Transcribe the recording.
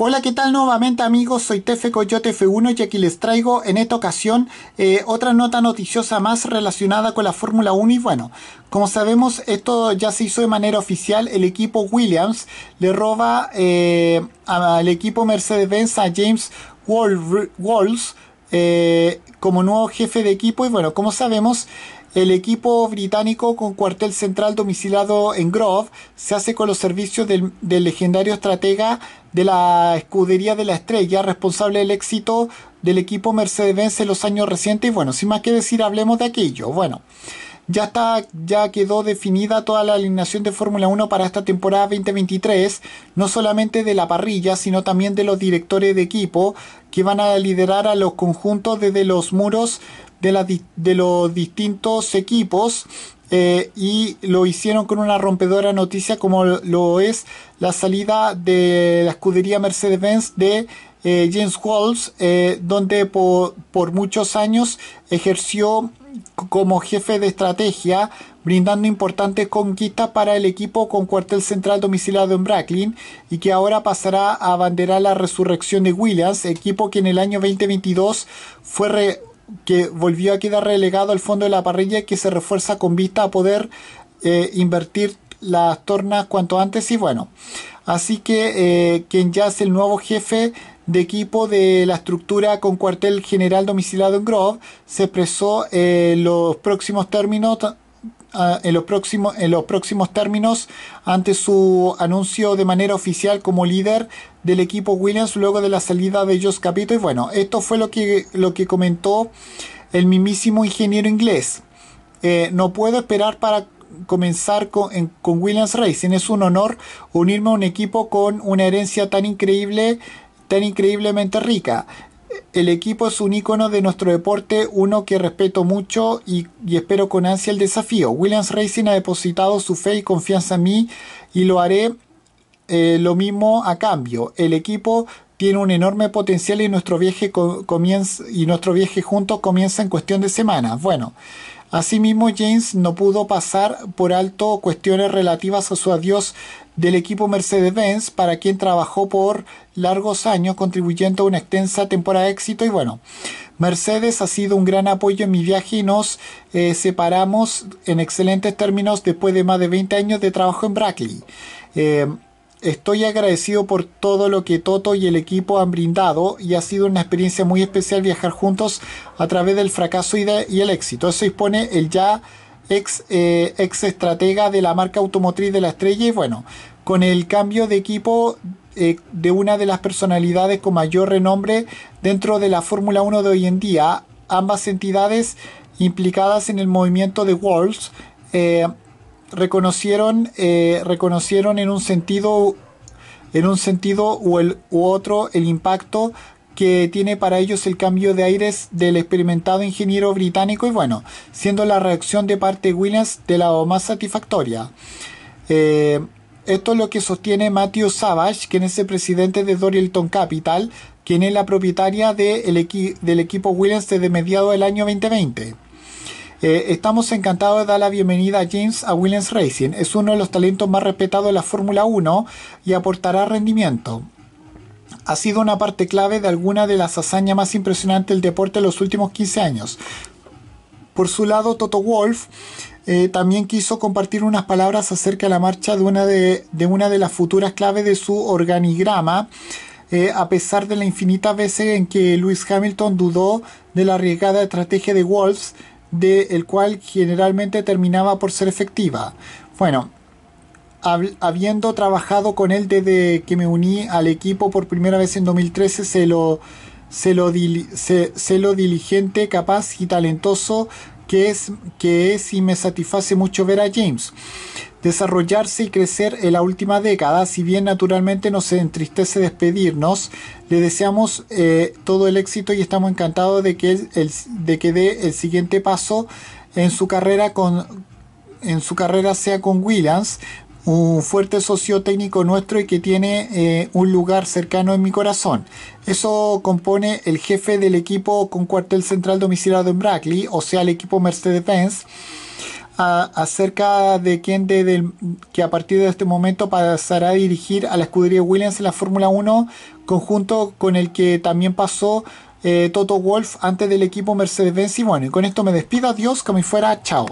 Hola, ¿qué tal nuevamente amigos? Soy Tefe Coyote F1 y aquí les traigo en esta ocasión eh, otra nota noticiosa más relacionada con la Fórmula 1 y bueno, como sabemos esto ya se hizo de manera oficial, el equipo Williams le roba eh, al equipo Mercedes-Benz a James Walls eh, como nuevo jefe de equipo y bueno, como sabemos el equipo británico con cuartel central domicilado en Grove se hace con los servicios del, legendario estratega de la escudería de la estrella, responsable del éxito del equipo Mercedes-Benz en los años recientes. Y bueno, sin más que decir, hablemos de aquello. Bueno. Ya, está, ya quedó definida toda la alineación de Fórmula 1 para esta temporada 2023, no solamente de la parrilla, sino también de los directores de equipo que van a liderar a los conjuntos desde los muros de, los distintos equipos eh, y lo hicieron con una rompedora noticia como lo es la salida de la escudería Mercedes-Benz de eh, James Walls, eh, donde por, muchos años ejerció como jefe de estrategia, brindando importantes conquistas para el equipo con cuartel central domiciliado en Bracklin y que ahora pasará a abanderar la resurrección de Williams, equipo que en el año 2022 fue re que volvió a quedar relegado al fondo de la parrilla y que se refuerza con vista a poder eh, invertir las tornas cuanto antes y bueno. Así que eh, quien ya es el nuevo jefe de equipo de la estructura con cuartel general domiciliado en Grove se expresó eh, en los próximos términos en, los próximos, en los próximos términos ante su anuncio de manera oficial como líder del equipo Williams luego de la salida de Josh Capito. Y bueno, esto fue lo que, lo que comentó el mismísimo ingeniero inglés. Eh, no puedo esperar para comenzar con, con Williams Racing. Es un honor unirme a un equipo con una herencia tan increíble tan increíblemente rica el equipo es un ícono de nuestro deporte, uno que respeto mucho y, espero con ansia el desafío. Williams Racing ha depositado su fe y confianza en mí y lo haré eh, lo mismo a cambio. El equipo tiene un enorme potencial y nuestro viaje, comienza, y nuestro viaje juntos comienza en cuestión de semanas. Bueno, Asimismo, James no pudo pasar por alto cuestiones relativas a su adiós del equipo Mercedes-Benz, para quien trabajó por largos años, contribuyendo a una extensa temporada de éxito. Y bueno, Mercedes ha sido un gran apoyo en mi viaje y nos eh, separamos en excelentes términos después de más de 20 años de trabajo en Brackley. Eh, estoy agradecido por todo lo que Toto y el equipo han brindado y ha sido una experiencia muy especial viajar juntos a través del fracaso y, y el éxito. Eso dispone el ya ex, eh, ex estratega de la marca automotriz de la estrella y bueno, con el cambio de equipo eh, de una de las personalidades con mayor renombre dentro de la Fórmula 1 de hoy en día, ambas entidades implicadas en el movimiento de Worlds eh, reconocieron, reconocieron en un sentido en un sentido el, u otro el impacto que tiene para ellos el cambio de aires del experimentado ingeniero británico y bueno, siendo la reacción de parte de Williams de la más satisfactoria. Eh, esto es lo que sostiene Matthew Savage, quien es el presidente de Dorilton Capital, quien es la propietaria del equipo Williams desde mediados del año 2020. Eh, estamos encantados de dar la bienvenida a James a Williams Racing. Es uno de los talentos más respetados de la Fórmula 1 y aportará rendimiento ha sido una parte clave de alguna de las hazañas más impresionantes del deporte en los últimos 15 años. Por su lado, Toto Wolf eh, también quiso compartir unas palabras acerca de la marcha de una de, una de las futuras claves de su organigrama, eh, a pesar de la infinita veces en que Lewis Hamilton dudó de la arriesgada estrategia de Wolff, del cual generalmente terminaba por ser efectiva. Bueno, habiendo trabajado con él desde que me uní al equipo por primera vez en 2013, se lo, se lo, se, lo diligente, capaz y talentoso que es, que es y me satisface mucho ver a James desarrollarse y crecer en la última década. Si bien naturalmente nos entristece despedirnos, le deseamos eh, todo el éxito y estamos encantados de que, de que dé el siguiente paso en su carrera con en su carrera sea con Williams, un fuerte socio técnico nuestro y que tiene eh, un lugar cercano en mi corazón. Eso compone el jefe del equipo con cuartel central domiciliado en Brackley, o sea, el equipo Mercedes-Benz, acerca de quien de, que a partir de este momento pasará a dirigir a la escudería Williams en la Fórmula 1, conjunto con el que también pasó eh, Toto Wolf antes del equipo Mercedes-Benz. Y bueno, y con esto me despido, adiós, como fuera, chao.